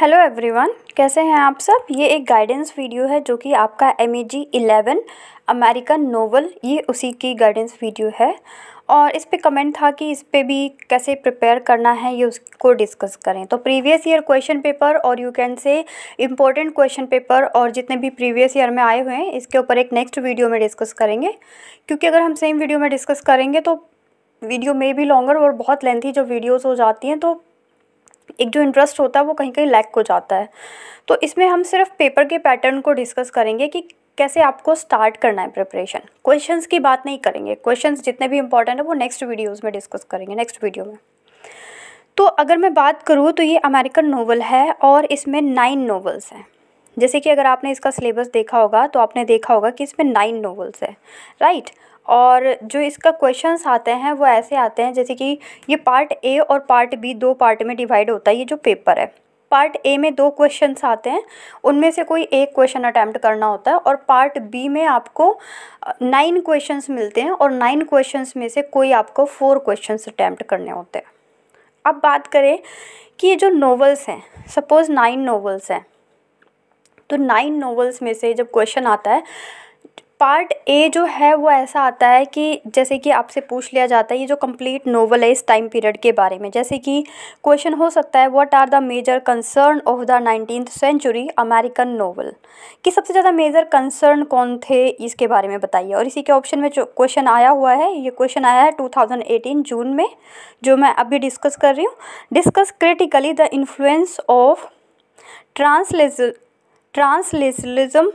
Hello everyone कैसे हैं आप सब ये एक गाइडेंस वीडियो है जो कि आपका M A G eleven American novel ये उसी की गाइडेंस वीडियो है और इस पे कमेंट था कि इस पे भी कैसे प्रिपेयर करना है ये उसको डिस्कस करें तो प्रीवियस ईयर क्वेश्चन पेपर और you can say important question paper और जितने भी प्रीवियस ईयर में आए हुए हैं इसके ऊपर एक नेक्स्ट वीडियो में डिस्कस करेंगे क्योंकि अगर हम सेम वीडियो में डिस्कस करेंगे तो वीडियो में भी लॉन्गर और बहुत लेंथी जो वीडियोज़ हो जाती हैं तो एक जो इंटरेस्ट होता है वो कहीं कहीं लैक हो जाता है तो इसमें हम सिर्फ पेपर के पैटर्न को डिस्कस करेंगे कि कैसे आपको स्टार्ट करना है प्रिपरेशन क्वेश्चंस की बात नहीं करेंगे क्वेश्चंस जितने भी इंपॉर्टेंट है वो नेक्स्ट वीडियोस में डिस्कस करेंगे नेक्स्ट वीडियो में तो अगर मैं बात करूँ तो ये अमेरिकन नोवल है और इसमें नाइन नोवल्स हैं जैसे कि अगर आपने इसका सिलेबस देखा होगा तो आपने देखा होगा कि इसमें नाइन नोवल्स है राइट right? और जो इसका क्वेश्चंस आते हैं वो ऐसे आते हैं जैसे कि ये पार्ट ए और पार्ट बी दो पार्ट में डिवाइड होता है ये जो पेपर है पार्ट ए में दो क्वेश्चंस आते हैं उनमें से कोई एक क्वेश्चन अटैम्प्ट करना होता है और पार्ट बी में आपको नाइन क्वेश्चंस मिलते हैं और नाइन क्वेश्चंस में से कोई आपको फोर क्वेश्चंस अटैम्प्ट करने होते हैं अब बात करें कि ये जो नोवेल्स हैं सपोज़ नाइन नोवेल्स हैं तो नाइन नोवेल्स में से जब क्वेश्चन आता है पार्ट ए जो है वो ऐसा आता है कि जैसे कि आपसे पूछ लिया जाता है ये जो कंप्लीट नोवल है इस टाइम पीरियड के बारे में जैसे कि क्वेश्चन हो सकता है what are the major concern of the nineteen century American novel कि सबसे ज़्यादा मेजर कंसर्न कौन थे इसके बारे में बताइए और इसी के ऑप्शन में जो क्वेश्चन आया हुआ है ये क्वेश्चन आया है टू जून में जो मैं अभी डिस्कस कर रही हूँ discuss critically the influence of transcendentalism transcendentalism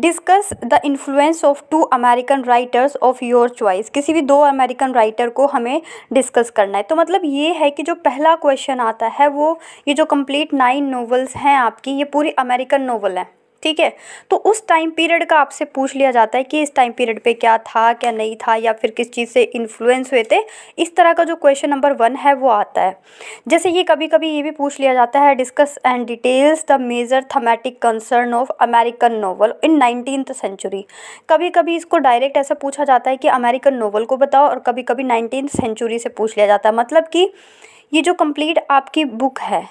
discuss the influence of two American writers of your choice किसी भी दो अमेरिकन राइटर को हमें डिस्कस करना है तो मतलब ये है कि जो पहला क्वेश्चन आता है वो ये जो कंप्लीट नाइन नोवेल्स हैं आपकी ये पूरी अमेरिकन नोवेल है ठीक है तो उस टाइम पीरियड का आपसे पूछ लिया जाता है कि इस टाइम पीरियड पे क्या था क्या नहीं था या फिर किस चीज़ से इन्फ्लुएंस हुए थे इस तरह का जो क्वेश्चन नंबर वन है वो आता है जैसे ये कभी कभी ये भी पूछ लिया जाता है discuss and details the major thematic concern of American novel in nineteen century कभी कभी इसको डायरेक्ट ऐसा पूछा जाता है कि अमेरिकन नोवल को बताओ और कभी कभी नाइनटीन सेंचुरी से पूछ लिया जाता है मतलब कि ये जो कंप्लीट आपकी बुक है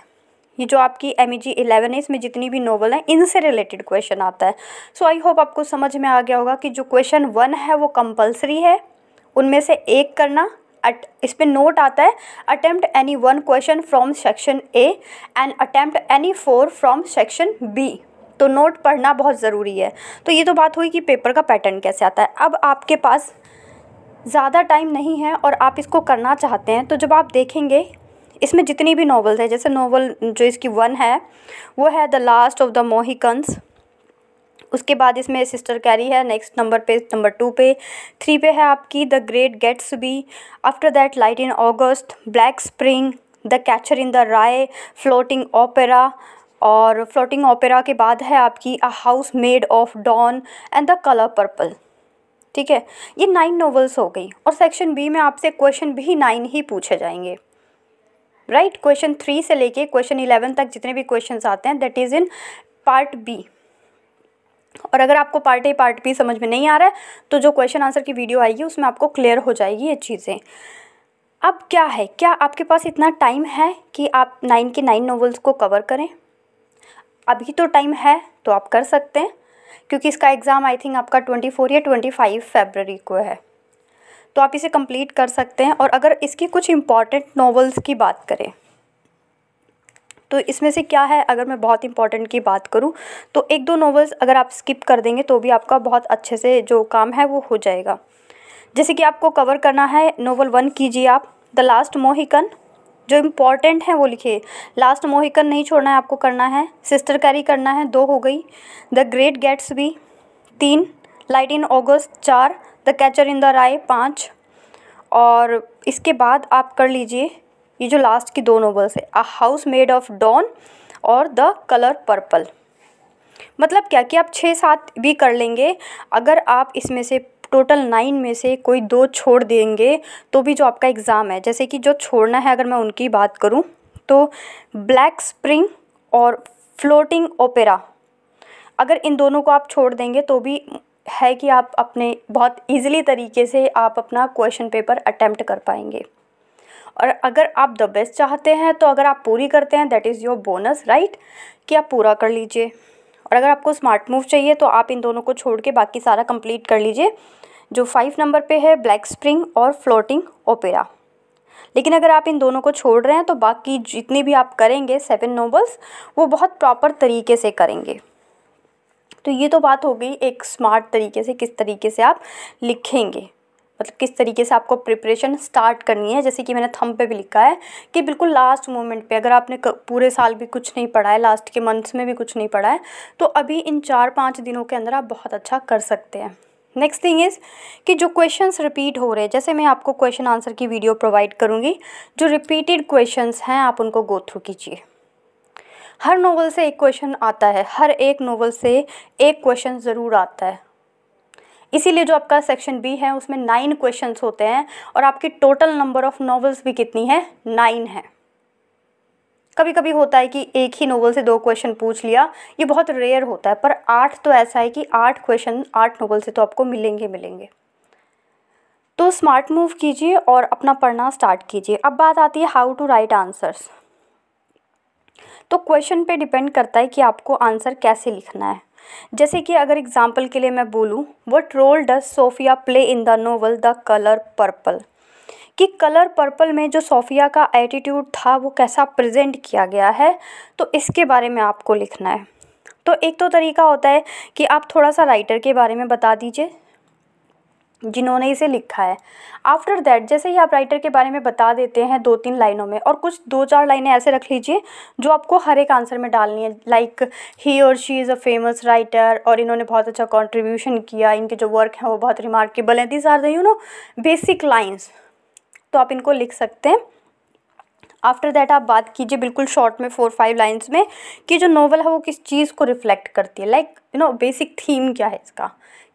ये जो आपकी एम ई जी इलेवन है इसमें जितनी भी नॉवल हैं इनसे रिलेटेड क्वेश्चन आता है सो आई होप आपको समझ में आ गया होगा कि जो क्वेश्चन वन है वो कंपलसरी है उनमें से एक करना अट इस पर नोट आता है attempt any one question from section A and attempt any four from section B तो नोट पढ़ना बहुत ज़रूरी है तो ये तो बात हुई कि पेपर का पैटर्न कैसे आता है अब आपके पास ज़्यादा टाइम नहीं है और आप इसको करना चाहते हैं तो जब आप देखेंगे इसमें जितनी भी नॉवेल्स हैं जैसे नॉवल जो इसकी वन है वो है the last of the Mohicans उसके बाद इसमें सिस्टर कैरी है नेक्स्ट नंबर पे नंबर टू पे थ्री पे है आपकी the great Gatsby after that light in August black spring the catcher in the Rye floating opera और फ्लोटिंग ओपेरा के बाद है आपकी a house made of dawn and the colour purple ठीक है ये नाइन नॉवेल्स हो गई और सेक्शन बी में आपसे क्वेश्चन भी नाइन ही पूछे जाएंगे राइट क्वेश्चन थ्री से लेके क्वेश्चन इलेवन तक जितने भी क्वेश्चन आते हैं that is in part B और अगर आपको पार्ट ए पार्ट बी समझ में नहीं आ रहा है तो जो क्वेश्चन आंसर की वीडियो आएगी उसमें आपको क्लियर हो जाएगी ये चीज़ें अब क्या है क्या आपके पास इतना टाइम है कि आप नाइन के नाइन नॉवल्स को कवर करें अभी तो टाइम है तो आप कर सकते हैं क्योंकि इसका एग्ज़ाम आई थिंक आपका ट्वेंटी फोर या ट्वेंटी फाइव फेबररी को है तो आप इसे कंप्लीट कर सकते हैं और अगर इसकी कुछ इम्पॉर्टेंट नॉवेल्स की बात करें तो इसमें से क्या है अगर मैं बहुत इंपॉर्टेंट की बात करूँ तो एक दो नॉवेल्स अगर आप स्किप कर देंगे तो भी आपका बहुत अच्छे से जो काम है वो हो जाएगा जैसे कि आपको कवर करना है नॉवल वन कीजिए आप द लास्ट मोहिकन जो इम्पॉर्टेंट है वो लिखिए लास्ट मोहिकन नहीं छोड़ना है आपको करना है सिस्टर कैरी करना है दो हो गई द ग्रेट गेट्स भी तीन लाइट इन ऑगस्ट चार the catcher in the Rye पाँच और इसके बाद आप कर लीजिए ये जो लास्ट की दो नोवेल्स है a house made of dawn और द कलर पर्पल मतलब क्या कि आप छः सात भी कर लेंगे अगर आप इसमें से टोटल नाइन में से कोई दो छोड़ देंगे तो भी जो आपका एग्ज़ाम है जैसे कि जो छोड़ना है अगर मैं उनकी बात करूँ तो ब्लैक स्प्रिंग और फ्लोटिंग ओपेरा अगर इन दोनों को आप छोड़ देंगे तो भी है कि आप अपने बहुत ईज़िली तरीके से आप अपना क्वेश्चन पेपर अटैम्प्ट कर पाएंगे और अगर आप द बेस्ट चाहते हैं तो अगर आप पूरी करते हैं that is your bonus right कि आप पूरा कर लीजिए और अगर आपको स्मार्ट मूव चाहिए तो आप इन दोनों को छोड़ के बाकी सारा कंप्लीट कर लीजिए जो फाइव नंबर पे है ब्लैक स्प्रिंग और फ्लोटिंग ओपेरा लेकिन अगर आप इन दोनों को छोड़ रहे हैं तो बाकी जितनी भी आप करेंगे सेवन नोबल्स वो बहुत प्रॉपर तरीके से करेंगे तो ये तो बात हो गई एक स्मार्ट तरीके से किस तरीके से आप लिखेंगे मतलब किस तरीके से आपको प्रिपरेशन स्टार्ट करनी है जैसे कि मैंने थम पे भी लिखा है कि बिल्कुल लास्ट मोमेंट पे अगर आपने पूरे साल भी कुछ नहीं पढ़ा है लास्ट के मंथ्स में भी कुछ नहीं पढ़ा है तो अभी इन चार पाँच दिनों के अंदर आप बहुत अच्छा कर सकते हैं नेक्स्ट थिंग इज़ कि जो क्वेश्चंस रिपीट हो रहे हैं जैसे मैं आपको क्वेश्चन आंसर की वीडियो प्रोवाइड करूँगी जो रिपीटेड क्वेश्चंस हैं आप उनको गो थ्रू कीजिए हर नोवेल से एक क्वेश्चन आता है हर एक नोवेल से एक क्वेश्चन ज़रूर आता है इसीलिए जो आपका सेक्शन बी है उसमें नाइन क्वेश्चंस होते हैं और आपकी टोटल नंबर ऑफ़ नॉवेल्स भी कितनी है नाइन है कभी कभी होता है कि एक ही नोवेल से दो क्वेश्चन पूछ लिया ये बहुत रेयर होता है पर आठ तो ऐसा है कि आठ क्वेश्चन आठ नोवेल से तो आपको मिलेंगे मिलेंगे तो स्मार्ट मूव कीजिए और अपना पढ़ना स्टार्ट कीजिए अब बात आती है हाउ टू राइट आंसर्स तो क्वेश्चन पे डिपेंड करता है कि आपको आंसर कैसे लिखना है जैसे कि अगर एग्ज़ाम्पल के लिए मैं बोलूँ what role does Sophia play in the novel the colour purple कि कलर पर्पल में जो सोफिया का एटीट्यूड था वो कैसा प्रेजेंट किया गया है तो इसके बारे में आपको लिखना है तो एक तो तरीका होता है कि आप थोड़ा सा राइटर के बारे में बता दीजिए जिन्होंने इसे लिखा है आफ्टर दैट जैसे ही आप राइटर के बारे में बता देते हैं दो तीन लाइनों में और कुछ दो चार लाइनें ऐसे रख लीजिए जो आपको हर एक आंसर में डालनी है लाइक ही और she is a famous writer और इन्होंने बहुत अच्छा कॉन्ट्रीब्यूशन किया इनके जो वर्क हैं वो बहुत रिमार्केबल हैं these are the you know basic lines तो आप इनको लिख सकते हैं आफ्टर दैट आप बात कीजिए बिल्कुल शॉर्ट में फोर फाइव लाइन्स में कि जो नॉवल है वो किस चीज़ को रिफ्लेक्ट करती है like you know basic theme क्या है इसका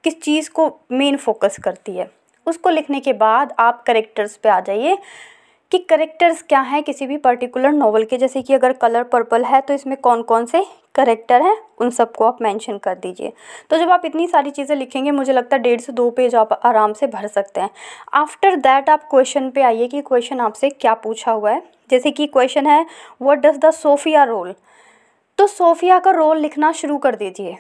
किस चीज़ को मेन फोकस करती है उसको लिखने के बाद आप करेक्टर्स पे आ जाइए कि करेक्टर्स क्या हैं किसी भी पर्टिकुलर नोवेल के जैसे कि अगर कलर पर्पल है तो इसमें कौन कौन से करेक्टर हैं उन सबको आप मेंशन कर दीजिए तो जब आप इतनी सारी चीज़ें लिखेंगे मुझे लगता है डेढ़ से दो पेज आप आराम से भर सकते हैं आफ्टर दैट आप क्वेश्चन पे आइए कि क्वेश्चन आपसे क्या पूछा हुआ है जैसे कि क्वेश्चन है what does the Sophia role तो सोफिया का रोल लिखना शुरू कर दीजिए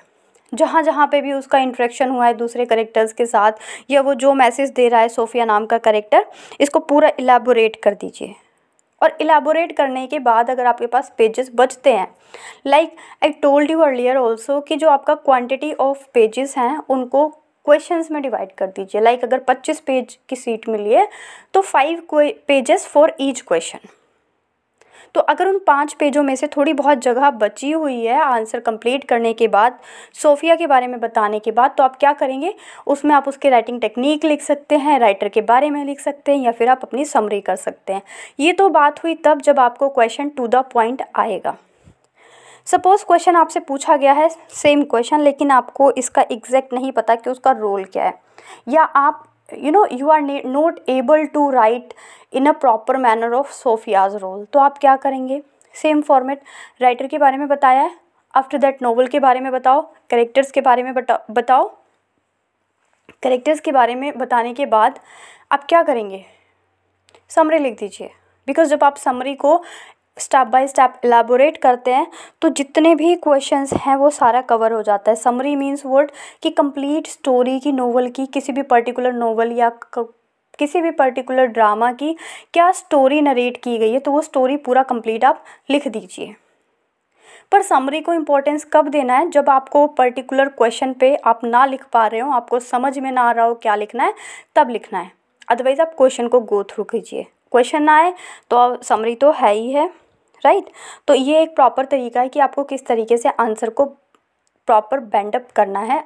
जहाँ जहाँ पे भी उसका इंट्रैक्शन हुआ है दूसरे करेक्टर्स के साथ या वो जो मैसेज दे रहा है सोफिया नाम का करेक्टर इसको पूरा इलाबोरेट कर दीजिए और इलाबोरेट करने के बाद अगर आपके पास पेजेस बचते हैं like I told you earlier also कि जो आपका क्वान्टिटी ऑफ पेजेस हैं उनको क्वेश्चंस में डिवाइड कर दीजिए लाइक like अगर 25 पेज की सीट मिली है तो five pages for each question तो अगर उन पाँच पेजों में से थोड़ी बहुत जगह बची हुई है आंसर कंप्लीट करने के बाद सोफिया के बारे में बताने के बाद तो आप क्या करेंगे उसमें आप उसके राइटिंग टेक्निक लिख सकते हैं राइटर के बारे में लिख सकते हैं या फिर आप अपनी समरी कर सकते हैं ये तो बात हुई तब जब आपको क्वेश्चन टू द पॉइंट आएगा सपोज़ क्वेश्चन आपसे पूछा गया है सेम क्वेश्चन लेकिन आपको इसका एग्जैक्ट नहीं पता कि उसका रोल क्या है या आप you know you are not able to write in a proper manner of Sophia's role तो आप क्या करेंगे सेम फॉर्मेट राइटर के बारे में बताया है आफ्टर दैट नोवेल के बारे में बताओ करेक्टर्स के बारे में बता बताओ करेक्टर्स के बारे में बताने के बाद आप क्या करेंगे समरी लिख दीजिए बिकॉज जब आप समरी को स्टेप बाय स्टेप एलेबोरेट करते हैं तो जितने भी क्वेश्चंस हैं वो सारा कवर हो जाता है समरी मीन्स वर्ड कि कंप्लीट स्टोरी की नोवेल की किसी भी पर्टिकुलर नोवेल या किसी भी पर्टिकुलर ड्रामा की क्या स्टोरी नरेट की गई है तो वो स्टोरी पूरा कंप्लीट आप लिख दीजिए पर समरी को इम्पोर्टेंस कब देना है जब आपको पर्टिकुलर क्वेश्चन पे आप ना लिख पा रहे हो आपको समझ में ना आ रहा हो क्या लिखना है तब लिखना है अदरवाइज़ आप क्वेश्चन को गो थ्रू कीजिए क्वेश्चन आए तो समरी तो है ही है राइट तो ये एक प्रॉपर तरीका है कि आपको किस तरीके से आंसर को प्रॉपर बैंडअप करना है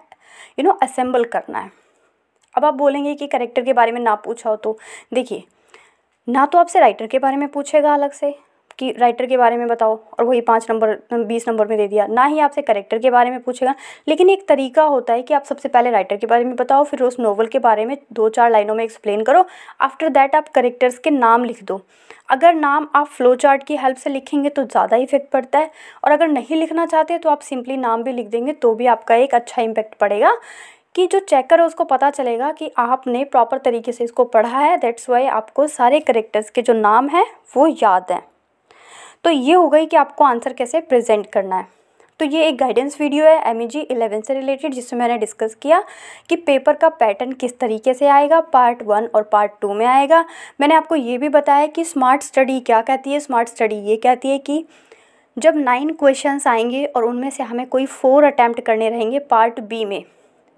यू नो असेंबल करना है अब आप बोलेंगे कि करेक्टर के बारे में ना पूछा हो तो देखिए ना तो आपसे राइटर के बारे में पूछेगा अलग से कि राइटर के बारे में बताओ और वही पाँच नंबर बीस नंबर में दे दिया ना ही आपसे करेक्टर के बारे में पूछेगा लेकिन एक तरीका होता है कि आप सबसे पहले राइटर के बारे में बताओ फिर उस नोवल के बारे में दो चार लाइनों में एक्सप्लेन करो आफ्टर दैट आप करेक्टर्स के नाम लिख दो अगर नाम आप फ्लो चार्ट की हेल्प से लिखेंगे तो ज़्यादा इफेक्ट पड़ता है और अगर नहीं लिखना चाहते तो आप सिंपली नाम भी लिख देंगे तो भी आपका एक अच्छा इम्पैक्ट पड़ेगा कि जो चेकर है उसको पता चलेगा कि आपने प्रॉपर तरीके से इसको पढ़ा है दैट्स वाई आपको सारे करेक्टर्स के जो नाम हैं वो याद हैं तो ये हो गई कि आपको आंसर कैसे प्रेजेंट करना है तो ये एक गाइडेंस वीडियो है एम ई जी से रिलेटेड जिसमें मैंने डिस्कस किया कि पेपर का पैटर्न किस तरीके से आएगा पार्ट वन और पार्ट टू में आएगा मैंने आपको ये भी बताया कि स्मार्ट स्टडी क्या कहती है स्मार्ट स्टडी ये कहती है कि जब नाइन क्वेश्चंस आएंगे और उनमें से हमें कोई फ़ोर अटैम्प्ट करने रहेंगे पार्ट बी में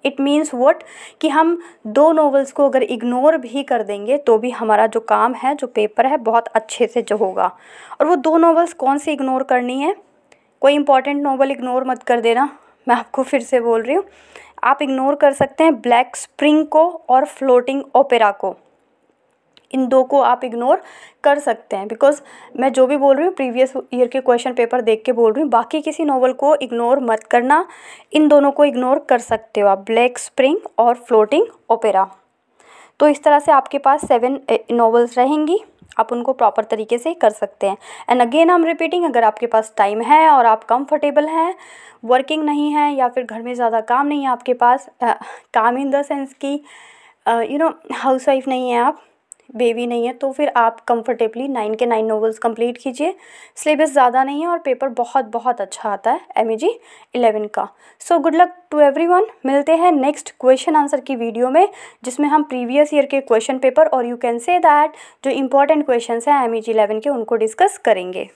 इट मीन्स वट कि हम दो नॉवेल्स को अगर इग्नोर भी कर देंगे तो भी हमारा जो काम है जो पेपर है बहुत अच्छे से जो होगा और वो दो नॉवेल्स कौन से इग्नोर करनी है कोई इंपॉर्टेंट नॉवल इग्नोर मत कर देना मैं आपको फिर से बोल रही हूँ आप इग्नोर कर सकते हैं ब्लैक स्प्रिंग को और फ्लोटिंग ओपेरा को इन दो को आप इग्नोर कर सकते हैं बिकॉज़ मैं जो भी बोल रही हूँ प्रीवियस ईयर के क्वेश्चन पेपर देख के बोल रही हूँ बाकी किसी नॉवल को इग्नोर मत करना इन दोनों को इग्नोर कर सकते हो आप ब्लैक स्प्रिंग और फ्लोटिंग ओपेरा तो इस तरह से आपके पास सेवन नॉवल्स रहेंगी आप उनको प्रॉपर तरीके से कर सकते हैं एंड अगेन आम रिपीटिंग अगर आपके पास टाइम है और आप कंफर्टेबल हैं वर्किंग नहीं है या फिर घर में ज़्यादा काम नहीं है आपके पास आ, काम इन द सेंस की यू नो हाउस वाइफ नहीं है आप बेबी नहीं है तो फिर आप कंफर्टेबली नाइन के नाइन नॉवल्स कंप्लीट कीजिए सिलेबस ज़्यादा नहीं है और पेपर बहुत बहुत अच्छा आता है एम ई जी इलेवन का so good luck to everyone मिलते हैं नेक्स्ट क्वेश्चन आंसर की वीडियो में जिसमें हम प्रीवियस ईयर के क्वेश्चन पेपर और यू कैन से दैट जो इंपॉर्टेंट क्वेश्चन हैं एम ई जी इलेवन के उनको डिस्कस करेंगे